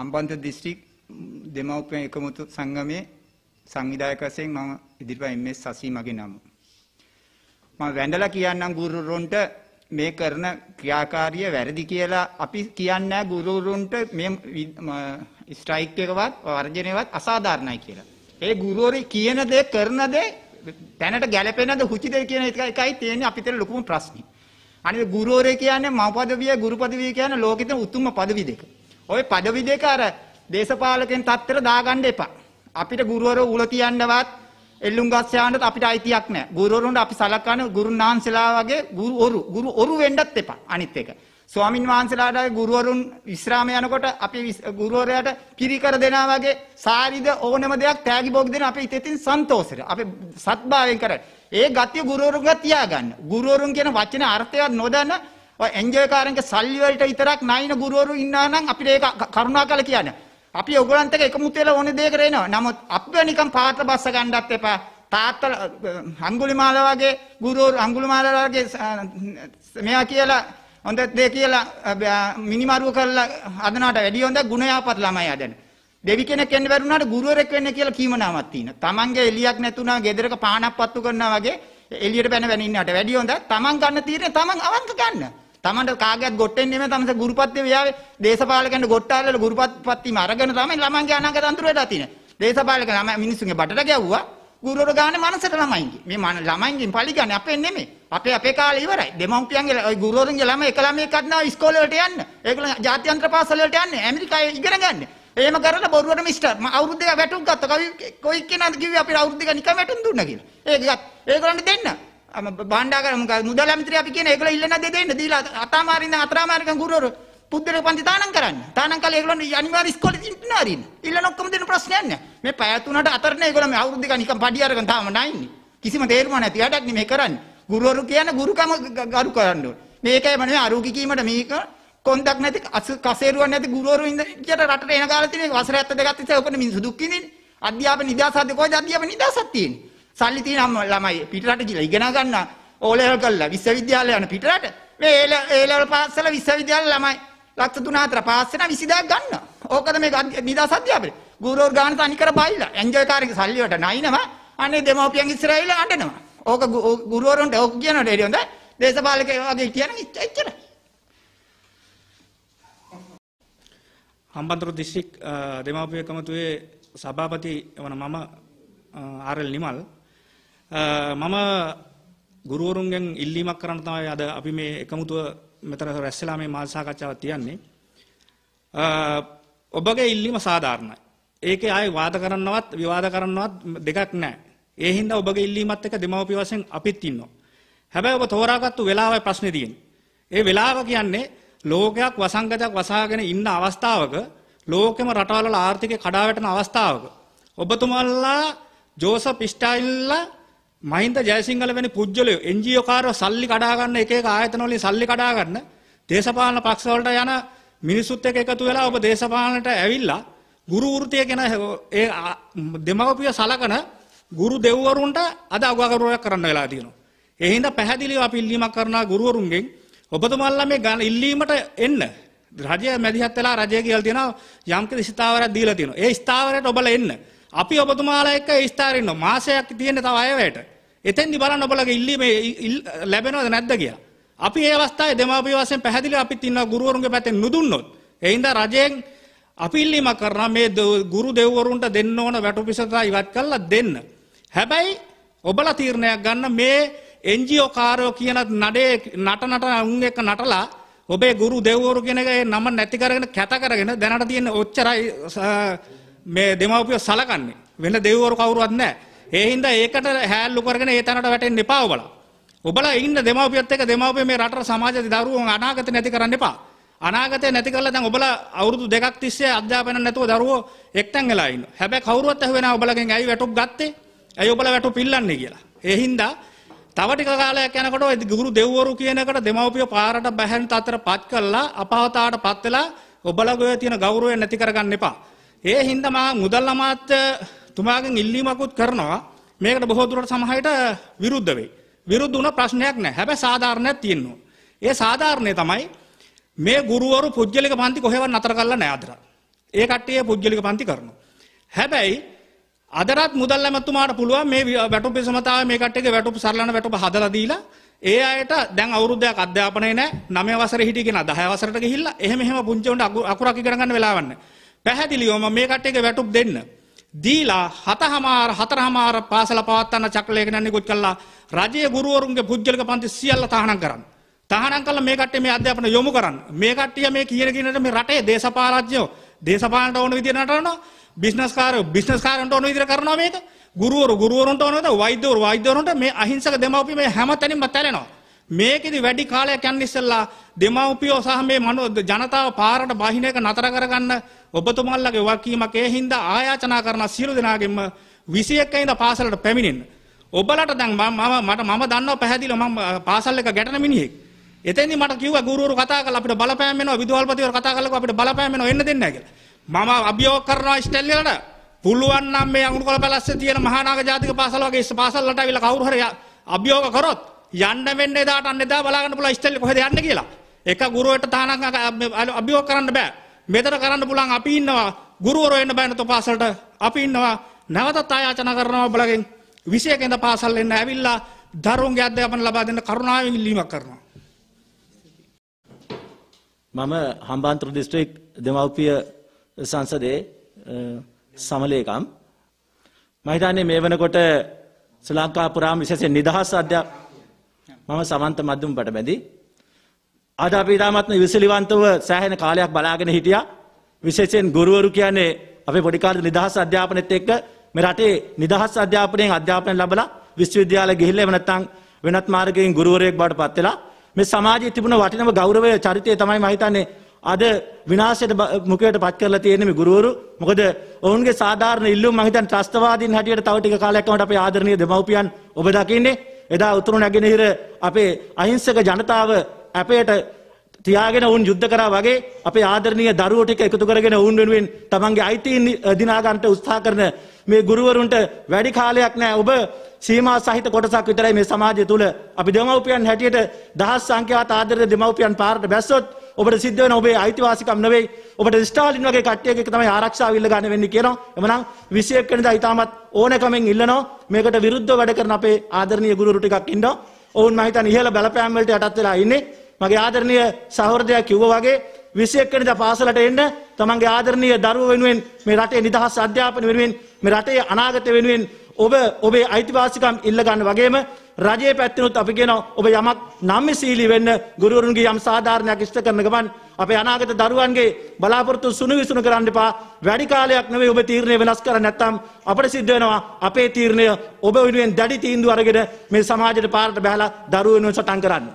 හම්බන්ත district දෙමව්පියන් එකමුතු සංගමයේ සංවිධායක වශයෙන් මම ඉදිරිපත් එම්.එස්. සසී මගේ නම. මම වැඳලා කියන්නම් ගුරුවරුන්ට මේ කරන ක්‍රියාකාරිය වැරදි කියලා අපි කියන්නේ ගුරුවරුන්ට මේ ස්ට්‍රයික් එකවත් වර්ජනයවත් අසාධාරණයි කියලා. ඒ ගුරුවරු කියන දේ කරන දේ දැනට ගැළපෙනද හුචිද කියන එකයි තියෙන්නේ අපිට ලොකුම ප්‍රශ්නේ. අනිත් ගුරුවරේ කියන්නේ මව් පදවිය ගුරු පදවිය කියන්නේ ලෝකෙට උතුම්ම පදවි දෙක. ඔය පදවි දෙක අර දේශපාලකෙන් තත්තර දාගන්න එපා. අපිට ගුරුවරෝ උල කියන්නවත් එල්ලුම් ගස් යානට අපිට අයිතියක් නැහැ. ගුරුවරුන්ට අපි සලකන ගුරුනාන්සලා වගේ ගුරු ඔරු ගුරු ඔරු වෙන්නත් එපා. අනිත් එක. ස්වාමින් වහන්සේලාට ගුරුවරුන් විශ්‍රාම යනකොට අපි ගුරුවරයාට පිරිකර දෙනා වගේ සාරිද ඕනම දෙයක් තෑගි බෝගි දෙන අපේ ඉතින් සන්තෝෂෙට අපේ සත්භාවයෙන් කරන්නේ. ඒ ගතිය ගුරුවරුන්ගා තියාගන්න. ගුරුවරුන් කියන වචන අර්ථයවත් නොදන්න ඔය එන්ජෝයකාරන්ගේ සල්ලි වලට විතරක් නයින ගුරුවරු ඉන්නා නම් අපිට ඒක කරුණාකර කියන්න. අපි ඔයගොල්ලන්ට එක එකමුත් වෙලා ඕනේ දෙයකට එනවා. නමුත් අපිව නිකන් පාත්‍ර බස්ස ගන්නත් එපා. තාත්තල අඟුලිමාල වගේ ගුරුවරු අඟුලිමාල වගේ මෙයා කියලා හොඳ දේ කියලා මිනිමරුව කරලා හදනවට වැඩිය හොඳ ගුණයාපත් ළමයි හදන. දෙවි කෙනෙක් වෙන්න බැරි වුණාට ගුරුවරෙක් වෙන්න කියලා කීම නාමක් තියෙනවා. Tamange එලියක් නැතුණා ගෙදරක පානක් පත්තු කරනවා වගේ එළියට පැන වැනින්නට වැඩිය හොඳ Taman ගන්න තීරණය Taman අවංක ගන්න. තමන්ට කාගේත් ගොට්ටෙන්නේ නෙමෙයි තමන්ස ගුරුපත්ති වියාවේ දේශපාලකයන්ට ගොට්ටාල්වල ගුරුපත්පත්තිම අරගෙන තමයි ළමන්ගේ අනාගත අඳුරට අතිනේ. දේශපාලක ළමයි මිනිස්සුන්ගේ බඩට ගැව්වා. ගුරුවරු ගානේ මනසට ළමයින්ගේ. මේ ළමයින්ගෙන් පලි ගන්න අපේ නෙමෙයි. අපේ අපේ කාලේ ඉවරයි. දෙමව්පියන්ගේ ওই ගුරුවරුන්ගේ ළමයි එක ළමයෙක් අදනවා ඉස්කෝලේ වලට යන්න. ඒගොල්ලෝ ජාත්‍යන්තර පාසල වලට යන්නේ. ඇමරිකාවේ ඉගෙන ගන්න. එහෙම කරලා බොරුවට මිස්ටර් අවුරුද්දක වැටුම් ගත්තා. කවි කොයි කෙනාද කිව්වේ අපේ අවුරුද්දක නිකන් වැටුම් දුන්නා කියලා. ඒක ඒගොල්ලන්ට දෙන්න. බණ්ඩාගාර මුදල් අමිත්‍රය අපි කියන ඒගොල්ලෝ ඉල්ලන දේ දෙන්න දීලා අතාමාරින්ද අතරාමාරිකම් ගුරුවරු පුද්දල පන්ති තානම් කරන්න. තානම් කාලේ ඒගොල්ලෝ අනිවාර්ය ඉස්කෝලේ ඉන්න ආරින්න. ඉල්ලන ඔක්කොම දෙන ප්‍රශ්නයක් නෑ. මේ පැය තුනට අතරනේ ඒගොල්ලෝ මේ අවුරුද්ද ගා නිකන් පඩි අරගෙන තාම නැන්නේ. කිසිම තේරුමක් නැති වැඩක් නේ මේ කරන්නේ. ගුරුවරු කියන ගුරුකම ගරු කරන්න ඕනේ. මේකයි මනේ අරුකි කීමට මේක කොන්දක් නැති කසේරුවක් නැති ගුරුවරු ඉඳ ඉච්චට රටට එන කාලේ තියෙන වසර 72ක් තිස්සේ ඔකනේ මිනිස්සු දුක් විඳින්නේ. අධ්‍යාපන නිදහසක්ද කොහෙද අධ්‍යාපන නිදහසක් තියෙන්නේ? සල්ලි තියෙන ළමයි පිටරට ගිහලා ඉගෙන ගන්න ඕලෙවල් කරලා විශ්වවිද්‍යාලය යන පිටරට මේ ඒලෙවල් පාසල විශ්වවිද්‍යාල ළමයි ලක්ෂ 3-4 පාස් වෙන 20000ක් ගන්නවා. ඕකද මේ නිදාස අධ්‍යාපනය. ගුරුවරු ගාන තනි කර බයිලා. එන්ජොයි කාර් එක සල්ලි වලට නයිනවා. අනේ දෙමෝපියන් ඉස්සරහින් අඬනවා. ඕක ගුරුවරුන්ට ඕක කියනවා ඩේඩි හොඳ. දේශපාලකයෝ වගේ කියන එච්චරයි. හම්බන්තොට දිස්ත්‍රික් දෙමාපිය කමතුවේ සභාපති වන මම ආර්.එල්. නිමල් මම ගුරුවරුන්ගෙන් ඉල්ලීමක් කරන්න තමයි අද අපි මේ එකමුතුව මෙතර රැස්සලා මේ මාධ්‍ය සාකච්ඡාවක් තියන්නේ. ඔබගේ ඉල්ලීම සාධාරණයි. ඒකේ ආයේ වාද කරන්නවත් විවාද කරන්නවත් දෙකක් නැහැ. ඒ හින්දා ඔබගේ ඉල්ලීමත් එක්ක දෙමව්පිය වශයෙන් අපිත් ඉන්නවා. හැබැයි ඔබ තෝරාගත්තු වෙලාවයි ප්‍රශ්නේ තියෙන්නේ. ඒ වෙලාව කියන්නේ ලෝකයක් වසංගතයක් වසාගෙන ඉන්න අවස්ථාවක ලෝකෙම රටවල ආර්ථිකය කඩාවැටෙන අවස්ථාවක ඔබතුමල්ලා ජෝසප් ස්ටයිල්ලා මහින්ද ජයසිංහල වැනි පුජ්‍යලය එන්ජියෝ කාරෝ සල්ලි කඩා ගන්න එක එක ආයතන වලින් සල්ලි කඩා ගන්න දේශපාලන පක්ෂ වලට යන මිනිසුත් එක්ක එකතු වෙලා ඔබ දේශපාලනට ඇවිල්ලා ගුරු වෘත්තිය කියන ඒ දෙමව්පිය සලකන ගුරු දෙව්වරුන්ට අද අගවකරුවක් කරන්න වෙලා තියෙනවා. ඒ හින්දා පැහැදිලිව අපි ඉල්ලීමක් කරනවා ගුරුවරුන්ගෙන් ඔබතුමාලා මේ ඉල්ලීමට එන්න රජය මැදිහත් වෙලා රජය කියලා තියෙනවා යම් කිසි ස්ථාවරයක් දීලා තියෙනවා. ඒ ස්ථාවරයට ඔබලා එන්න. අපි ඔබතුමාලා එක්ක ස්ථාරින්න මාසයක් තියෙන තව අයවැයට එතෙන්දි බලන්න ඔබලගේ ඉල්ලීම ලැබෙනවද නැද්ද කියලා. අපි ඒ අවස්ථාවේ දෙමාපිය වශයෙන් පැහැදිලි අපිත් ඉන්නවා ගුරුවරුන්ගේ පැත්තෙන් නුදුන්නොත්. ඒ හින්දා රජයෙන් අපි ඉල්ලීමක් කරනවා මේ ගුරු දෙව්වරුන්ට දෙන්න ඕන වැටුපිසතා ඉවත් කරලා දෙන්න. හැබැයි ඔබලා තීරණයක් ගන්න මේ එන්ජියෝ කාරයෝ කියන නඩේ නට නට උන් එක නටලා ඔබේ ගුරු දෙව්වරු කෙනගේ නම නැති කරගෙන කැත කරගෙන දැනට තියෙන ඔච්චරයි මේ දෙමව්පිය සලකන්නේ. වෙන දෙවිවරු කවුරුවත් නැහැ. ඒ හින්දා ඒකට හැල්ලු කරගෙන ඒ තැනට වැටෙන්න එපා ඔබලා. ඔබලා ඉන්න දෙමව්පියත් එක්ක දෙමව්පිය මේ රටට සමාජයේ දරුවෝ අනාගතේ නැති කරන්න එපා. අනාගතේ නැති කරලා දැන් ඔබලා අවුරුදු දෙකක් තිස්සේ අධ්‍යාපන නැතුව දරුවෝ එක්තැන් වෙලා ඉන්නවා. හැබැයි කවුරුවත් ඇහුවේ නැහැ ඔබලගෙන් ඇයි වැටුප් ගත්තේ? ඇයි ඔබලා වැටුප් පිල්ලන්නේ කියලා. ඒ හින්දා තව ටික කාලයක් යනකොට ওই ගුරු දෙව්වරු කියන එකට දෙමව්පිය පාරට බැහැන් තතර පත් කළා අපහතාට පත් වෙලා ඔබලගේ තියෙන ගෞරවය නැති කරගන්න එපා. ඒ හින්දා මා මුදල් අමාත්‍යතුමාගෙන් ඉල්ලීමකුත් කරනවා මේකට බොහෝ දුරට සමහරට විරුද්ධ වෙයි. විරුද්ධ වුණ ප්‍රශ්නයක් නැහැ. හැබැයි සාධාරණයක් තියෙනවා. ඒ සාධාරණේ තමයි මේ ගුරුවරු පුජ්‍යලික පන්ති කොහෙවත් නතර කරලා නැහැ අදට. ඒ කට්ටිය පුජ්‍යලික පන්ති කරනවා. හැබැයි අදටත් මුදල් ඇමතුමාට පුළුවන් මේ වැටුප් සමතාවය මේ කට්ටියගේ වැටුප් සරලන වැටුප් හදලා දීලා ඒ අයට දැන් අවුරුද්දයක් අධ්‍යාපනය නැහැ. 9 වසරේ හිටියගෙන 10 වසරට ගිහිල්ලා එහෙම එහෙම පුංචි උන්ට අකුරක් ඉගෙන ගන්න වෙලාවක් නැහැ. පැහැදිලියෝම මේ කට එක වැටුක් දෙන්න. දීලා හතහමාර හතරහමාර පාසල පවත්තන්න චක්ලේකනන්නේ ගොච් කල්ලා රජය ගුරුවරුන්ගේ පුද්ගලක පන්ති සියල්ල තහනම් කරන්න. තහනම් කල මේ කටේ මේ අධ්‍යාපන යොමු කරන්න මේ කට්ටිය මේ කියනගෙනට මේ රටේ දේශපාරජ්‍යෝ දේශපාලට ඕන විදිරටන බිස්නස්කාර බිස්නස්කාරට ඕන විදිර කරනවා මේක ගුරුවරු ගුරුවරුන්ට ඕනද වෛද්‍යවරු වෛද්‍යවරුන්ට මේ අහිංසක දෙමවපි මේ හැම තැනින් බත්තලනවා මේකෙදි වැඩි කාලයක් යන්න ඉස්සෙල්ලා දෙමව්පියෝ සහ මේ මනෝ ජනතාව පාරට බහින එක නතර කරගන්න ඔබතුමල්ලගේ වකීමක් ඒ හින්දා ආයාචනා කරන සියලු දෙනාගෙන්ම 21 ඉඳ පාසලට පැමිණෙන්න. ඔබලට දැන් මම මට මම දන්නවා පැහැදිලිව මම පාසල් එක ගැටෙන මිනිහෙක්. එතෙන්දි මට කිව්වා ගුරුවරු කතා කරලා අපිට බලපෑම් වෙනවා විදුහල්පතිවරු කතා කරලා අපිට බලපෑම් වෙනවා එන්න දෙන්නේ නැහැ කියලා. මම අභියෝග කරනවා ස්ටැල්ලලට පුළුවන් නම් මේ අඟුණුකොළ පැලස්සේ තියෙන මහානාග ජාතික පාසල වගේ පාසල් වලට අවිල කවුරු හරි අභියෝග කරොත් යන්න වෙන්න එදාට අන්න එදා බලාගන්න පුළුවන් ඉස්තල්ලි කොහෙද යන්නේ කියලා. එක ගුරුවරට තහනම් අභියෝග කරන්න බෑ. මෙතන කරන්න පුළුවන් අපි ඉන්නවා. ගුරුවරෝ එන්න බෑ නතෝ පාසලට. අපි ඉන්නවා. නැවතත් ආයාචනා කරනවා බලගෙන් 21 ඉඳ පාසල් එන්න ඇවිල්ලා දරුවන්ගේ අධ්‍යාපන ලබා දෙන්න කරුණාවෙන් ඉල්ලීමක් කරනවා. මම හම්බන්තොට දිස්ත්‍රික් දෙමව්පිය සංසදයේ සමලේකම් මම හිතන්නේ මේ වෙනකොට ශ්‍රී ලංකා පුරාම විශේෂයෙන් නිදහස් අධ්‍යාපන මම සමන්ත මද්දුම්පට බැඳි. අද අපි ඉතාමත්ම විසලිවන්තව සෑහෙන කාලයක් බලාගෙන හිටියා. විශේෂයෙන් ගුරුවරු කියන්නේ අපේ පොඩි කාලේ නිදහස් අධ්‍යාපනයේත් එක්ක මේ රටේ නිදහස් අධ්‍යාපනයෙන් අධ්‍යාපනය ලැබලා විශ්වවිද්‍යාල ගිහිල්ලා එහෙම නැත්නම් වෙනත් මාර්ගයෙන් ගුරුවරයෙක් බවට පත් වෙලා මේ සමාජයේ තිබුණ වටිනම ගෞරවය චරිතය තමයි මම හිතන්නේ අද විනාශයට මුකයට පත් කරලා තියෙන මේ ගුරුවරු මොකද ඔවුන්ගේ සාධාරණ ඉල්ලුම් මම හිතන්නේ ත්‍රස්තවාදීන් හැටියට තව ටික කාලයක් යනකොට අපේ ආදරණීය දෙමව්පියන් ඔබ දකින්නේ එදා උතුරු නැගෙනහිර අපේ අහිංසක ජනතාව අපේට තියාගෙන ඔවුන් යුද්ධ කරා වගේ අපේ ආදරණීය දරුවෝ ටික එකතු කරගෙන ඔවුන් වෙනුවෙන් තමන්ගේ අයිතීන් දිනා ගන්නට උත්සාහ කරන මේ ගුරුවරුන්ට වැඩි කාලයක් නෑ ඔබ සීමා සහිත කොටසක් විතරයි මේ සමාජය තුල අපි දෙමව්පියන් හැටියට දහස් සංඛ්‍යාත ආදරණීය දෙමව්පියන් පාරට බැස්සොත් ඔබට සිද්ධ වෙන ඔබේ අයිතිවාසිකම් නෙවෙයි ඔබට ස්ටාලින් වගේ කට්ටියක තමයි ආරක්ෂාව ඉල්ල ගන්න වෙන්නේ කියනවා. එමනම් 21 වෙනිදා ඊටමත් ඕනකමෙන් ඉල්ලනවා. මේකට විරුද්ධව වැඩ කරන අපේ ආදරණීය ගුරුවරු ටිකක් ඉන්නවා. ඔවුන් මම හිතන්නේ ඉහළ බලපෑම් වලට යටත් වෙලා ඉන්නේ. මගේ ආදරණීය සහෝදරයා කිව්වා වගේ 21 වෙනිදා පාසලට එන්න තමන්ගේ ආදරණීය දරුවෝ වෙනුවෙන් මේ රටේ නිදහස් අධ්‍යාපන වෙනුවෙන් මේ රටේ අනාගතය වෙනුවෙන් ඔබ ඔබේ අයිතිවාසිකම් ඉල්ලගන්න වගේම රජයේ පැත්තිනුත් අපි කියනවා ඔබ යමක් නම්ම සීලි වෙන්න ගුරුවරුන්ගේ යම් සාධාරණයක් ඉෂ්ට කරන ගමන් අපේ අනාගත දරුවන්ගේ බලාපොරොත්තු සුණු විසුණු කරන්න එපා වැඩි කාලයක් නෙවෙයි ඔබ තීරණය වෙනස් කරන්න නැත්නම් අපිට සිද්ධ වෙනවා අපේ තීරණය ඔබ වෙනුවෙන් දැඩි තීන්දුව අරගෙන මේ සමාජයට පාරට බහැලා දරුවෝ වෙනුවෙන් සටන් කරන්නේ